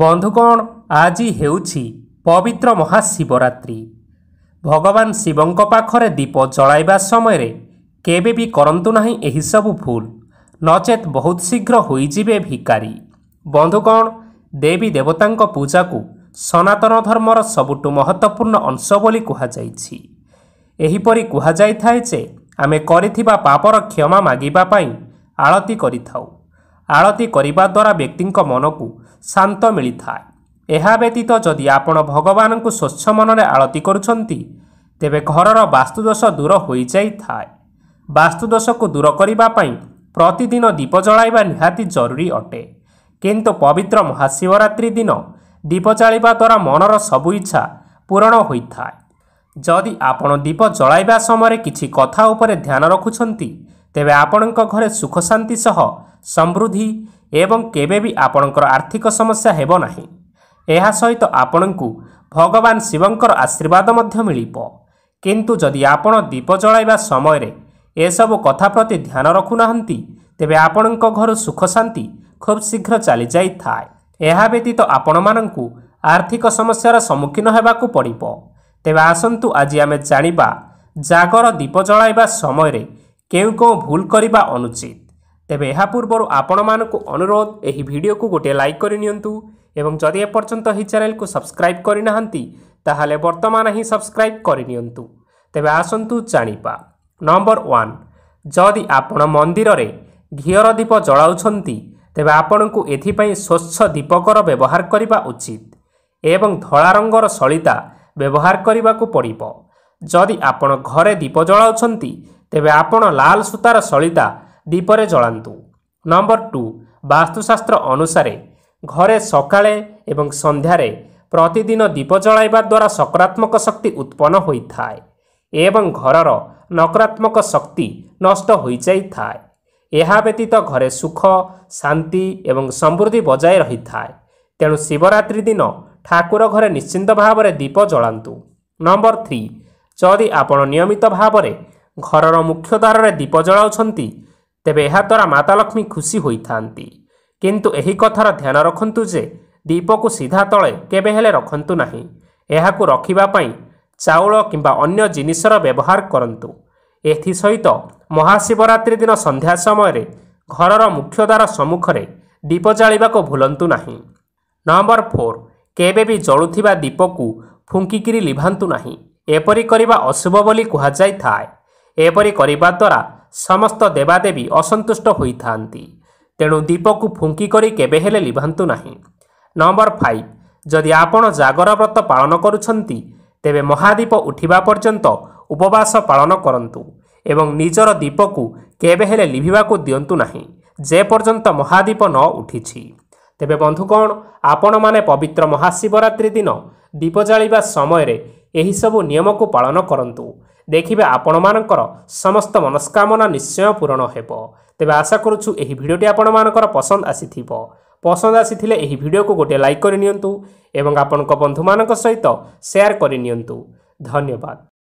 ବନ୍ଧୁଗଣ ଆଜି ହେଉଛି ପବିତ୍ର ମହାଶିବରାତ୍ରି ଭଗବାନ ଶିବଙ୍କ ପାଖରେ ଦୀପ ଜଳାଇବା ସମୟରେ କେବେ ବି କରନ୍ତୁ ନାହିଁ ଏହିସବୁ ଭୁଲ ନଚେତ୍ ବହୁତ ଶୀଘ୍ର ହୋଇଯିବେ ଭିକାରୀ ବନ୍ଧୁଗଣ ଦେବୀ ଦେବତାଙ୍କ ପୂଜାକୁ ସନାତନ ଧର୍ମର ସବୁଠୁ ମହତ୍ତ୍ୱପୂର୍ଣ୍ଣ ଅଂଶ ବୋଲି କୁହାଯାଇଛି ଏହିପରି କୁହାଯାଇଥାଏ ଯେ ଆମେ କରିଥିବା ପାପର କ୍ଷମା ମାଗିବା ପାଇଁ ଆଳତୀ କରିଥାଉ ଆଳତି କରିବା ଦ୍ୱାରା ବ୍ୟକ୍ତିଙ୍କ ମନକୁ ଶାନ୍ତ ମିଳିଥାଏ ଏହା ବ୍ୟତୀତ ଯଦି ଆପଣ ଭଗବାନଙ୍କୁ ସ୍ୱଚ୍ଛ ମନରେ ଆଳତି କରୁଛନ୍ତି ତେବେ ଘରର ବାସ୍ତୁଦୋଷ ଦୂର ହୋଇଯାଇଥାଏ ବାସ୍ତୁଦୋଷକୁ ଦୂର କରିବା ପାଇଁ ପ୍ରତିଦିନ ଦୀପ ଜଳାଇବା ନିହାତି ଜରୁରୀ ଅଟେ କିନ୍ତୁ ପବିତ୍ର ମହାଶିବରାତ୍ରି ଦିନ ଦୀପ ଜାଳିବା ଦ୍ୱାରା ମନର ସବୁ ଇଚ୍ଛା ପୂରଣ ହୋଇଥାଏ ଯଦି ଆପଣ ଦୀପ ଜଳାଇବା ସମୟରେ କିଛି କଥା ଉପରେ ଧ୍ୟାନ ରଖୁଛନ୍ତି ତେବେ ଆପଣଙ୍କ ଘରେ ସୁଖଶାନ୍ତି ସହ ସମୃଦ୍ଧି ଏବଂ କେବେ ବି ଆପଣଙ୍କର ଆର୍ଥିକ ସମସ୍ୟା ହେବ ନାହିଁ ଏହା ସହିତ ଆପଣଙ୍କୁ ଭଗବାନ ଶିବଙ୍କର ଆଶୀର୍ବାଦ ମଧ୍ୟ ମିଳିବ କିନ୍ତୁ ଯଦି ଆପଣ ଦୀପ ଜଳାଇବା ସମୟରେ ଏସବୁ କଥା ପ୍ରତି ଧ୍ୟାନ ରଖୁନାହାନ୍ତି ତେବେ ଆପଣଙ୍କ ଘରୁ ସୁଖଶାନ୍ତି ଖୁବ୍ ଶୀଘ୍ର ଚାଲିଯାଇଥାଏ ଏହା ବ୍ୟତୀତ ଆପଣମାନଙ୍କୁ ଆର୍ଥିକ ସମସ୍ୟାର ସମ୍ମୁଖୀନ ହେବାକୁ ପଡ଼ିବ ତେବେ ଆସନ୍ତୁ ଆଜି ଆମେ ଜାଣିବା ଜାଗର ଦୀପ ଜଳାଇବା ସମୟରେ କେଉଁ କେଉଁ ଭୁଲ କରିବା ଅନୁଚିତ ତେବେ ଏହା ପୂର୍ବରୁ ଆପଣମାନଙ୍କୁ ଅନୁରୋଧ ଏହି ଭିଡ଼ିଓକୁ ଗୋଟିଏ ଲାଇକ୍ କରିନିଅନ୍ତୁ ଏବଂ ଯଦି ଏପର୍ଯ୍ୟନ୍ତ ଏହି ଚ୍ୟାନେଲକୁ ସବସ୍କ୍ରାଇବ୍ କରିନାହାନ୍ତି ତାହେଲେ ବର୍ତ୍ତମାନ ହିଁ ସବସ୍କ୍ରାଇବ୍ କରିନିଅନ୍ତୁ ତେବେ ଆସନ୍ତୁ ଜାଣିବା ନମ୍ବର ୱାନ୍ ଯଦି ଆପଣ ମନ୍ଦିରରେ ଘିଅର ଦୀପ ଜଳାଉଛନ୍ତି ତେବେ ଆପଣଙ୍କୁ ଏଥିପାଇଁ ସ୍ୱଚ୍ଛ ଦୀପକର ବ୍ୟବହାର କରିବା ଉଚିତ ଏବଂ ଧଳା ରଙ୍ଗର ସଳିତା ବ୍ୟବହାର କରିବାକୁ ପଡ଼ିବ ଯଦି ଆପଣ ଘରେ ଦୀପ ଜଳାଉଛନ୍ତି ତେବେ ଆପଣ ଲାଲ ସୂତାର ସଳିତା ଦୀପରେ ଜଳାନ୍ତୁ ନମ୍ବର ଟୁ ବାସ୍ତୁଶାସ୍ତ୍ର ଅନୁସାରେ ଘରେ ସକାଳେ ଏବଂ ସନ୍ଧ୍ୟାରେ ପ୍ରତିଦିନ ଦୀପ ଜଳାଇବା ଦ୍ୱାରା ସକାରାତ୍ମକ ଶକ୍ତି ଉତ୍ପନ୍ନ ହୋଇଥାଏ ଏବଂ ଘରର ନକାରାତ୍ମକ ଶକ୍ତି ନଷ୍ଟ ହୋଇଯାଇଥାଏ ଏହା ବ୍ୟତୀତ ଘରେ ସୁଖ ଶାନ୍ତି ଏବଂ ସମୃଦ୍ଧି ବଜାୟ ରହିଥାଏ ତେଣୁ ଶିବରାତ୍ରି ଦିନ ଠାକୁର ଘରେ ନିଶ୍ଚିନ୍ତ ଭାବରେ ଦୀପ ଜଳାନ୍ତୁ ନମ୍ବର ଥ୍ରୀ ଯଦି ଆପଣ ନିୟମିତ ଭାବରେ ଘରର ମୁଖ୍ୟ ଦ୍ୱାରରେ ଦୀପ ଜଳାଉଛନ୍ତି ତେବେ ଏହାଦ୍ୱାରା ମାତା ଲକ୍ଷ୍ମୀ ଖୁସି ହୋଇଥାନ୍ତି କିନ୍ତୁ ଏହି କଥାର ଧ୍ୟାନ ରଖନ୍ତୁ ଯେ ଦୀପକୁ ସିଧା ତଳେ କେବେ ହେଲେ ରଖନ୍ତୁ ନାହିଁ ଏହାକୁ ରଖିବା ପାଇଁ ଚାଉଳ କିମ୍ବା ଅନ୍ୟ ଜିନିଷର ବ୍ୟବହାର କରନ୍ତୁ ଏଥିସହିତ ମହାଶିବରାତ୍ରି ଦିନ ସନ୍ଧ୍ୟା ସମୟରେ ଘରର ମୁଖ୍ୟଦ୍ୱାର ସମ୍ମୁଖରେ ଦୀପ ଜାଳିବାକୁ ଭୁଲନ୍ତୁ ନାହିଁ ନମ୍ବର ଫୋର୍ କେବେ ବି ଜଳୁଥିବା ଦୀପକୁ ଫୁଙ୍କିକିରି ଲିଭାନ୍ତୁ ନାହିଁ ଏପରି କରିବା ଅଶୁଭ ବୋଲି କୁହାଯାଇଥାଏ ଏପରି କରିବା ଦ୍ୱାରା ସମସ୍ତ ଦେବାଦେବୀ ଅସନ୍ତୁଷ୍ଟ ହୋଇଥାନ୍ତି ତେଣୁ ଦୀପକୁ ଫୁଙ୍କି କରି କେବେ ହେଲେ ଲିଭାନ୍ତୁ ନାହିଁ ନମ୍ବର ଫାଇଭ ଯଦି ଆପଣ ଜାଗର ବ୍ରତ ପାଳନ କରୁଛନ୍ତି ତେବେ ମହାଦୀପ ଉଠିବା ପର୍ଯ୍ୟନ୍ତ ଉପବାସ ପାଳନ କରନ୍ତୁ ଏବଂ ନିଜର ଦୀପକୁ କେବେ ହେଲେ ଲିଭିବାକୁ ଦିଅନ୍ତୁ ନାହିଁ ଯେପର୍ଯ୍ୟନ୍ତ ମହାଦୀପ ନ ଉଠିଛି ତେବେ ବନ୍ଧୁ କ'ଣ ଆପଣମାନେ ପବିତ୍ର ମହାଶିବରାତ୍ରି ଦିନ ଦୀପ ଜାଳିବା ସମୟରେ ଏହିସବୁ ନିୟମକୁ ପାଳନ କରନ୍ତୁ ଦେଖିବେ ଆପଣମାନଙ୍କର ସମସ୍ତ ମନସ୍କାମନା ନିଶ୍ଚୟ ପୂରଣ ହେବ ତେବେ ଆଶା କରୁଛୁ ଏହି ଭିଡ଼ିଓଟି ଆପଣମାନଙ୍କର ପସନ୍ଦ ଆସିଥିବ ପସନ୍ଦ ଆସିଥିଲେ ଏହି ଭିଡ଼ିଓକୁ ଗୋଟିଏ ଲାଇକ୍ କରିନିଅନ୍ତୁ ଏବଂ ଆପଣଙ୍କ ବନ୍ଧୁମାନଙ୍କ ସହିତ ସେୟାର କରିନିଅନ୍ତୁ ଧନ୍ୟବାଦ